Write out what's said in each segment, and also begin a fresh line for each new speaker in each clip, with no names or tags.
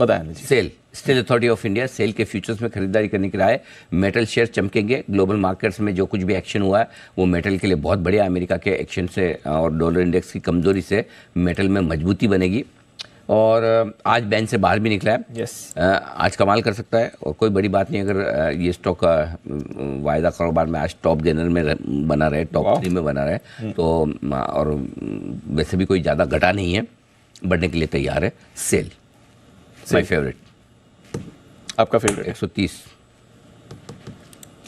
बताया जी SAIL Steel Authority of India SAIL के फ्यूचर्स में खरीदारी करने के लिए आए मेटल शेयर चमकेंगे ग्लोबल मार्केट्स में जो कुछ भी एक्शन हुआ है वो मेटल के लिए बहुत बढ़िया अमेरिका के एक्शन से और डॉलर इंडेक्स की कमजोरी से मेटल में मजबूती बनेगी और आज बैंक से बाहर भी निकला है yes. आज कमाल कर सकता है और कोई बड़ी बात नहीं अगर ये स्टॉक वायदा कारोबार में आज टॉप गेनर में बना रहे टॉप थ्री में बना रहे तो और वैसे भी कोई ज़्यादा घटा नहीं है बढ़ने के लिए तैयार है सेल माई फेवरेट
आपका फेवरेट एक सौ तीस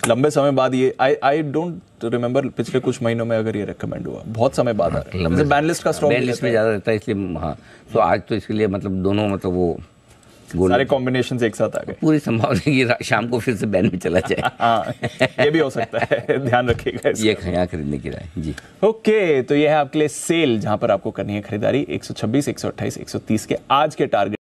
लंबे समय बाद ये आई आई डोंट रिमेम्बर पिछले कुछ महीनों में अगर ये रिकमेंड हुआ बहुत समय बाद आ रहा है हाँ, लिस्ट का स्ट्रॉन्ग लिस्ट में ज़्यादा रहता है इसलिए
हाँ तो आज तो इसके लिए मतलब दोनों मतलब वो सारे कॉम्बिनेशन एक साथ आ गए पूरी संभावना कि शाम को फिर से बैन में चला जाए हाँ, ये भी हो सकता है ध्यान रखिएगा ये
यहाँ खरीदने की राय जी ओके तो ये है आपके लिए सेल जहाँ पर आपको करनी है खरीदारी 126, 128, 130 के आज के टारगेट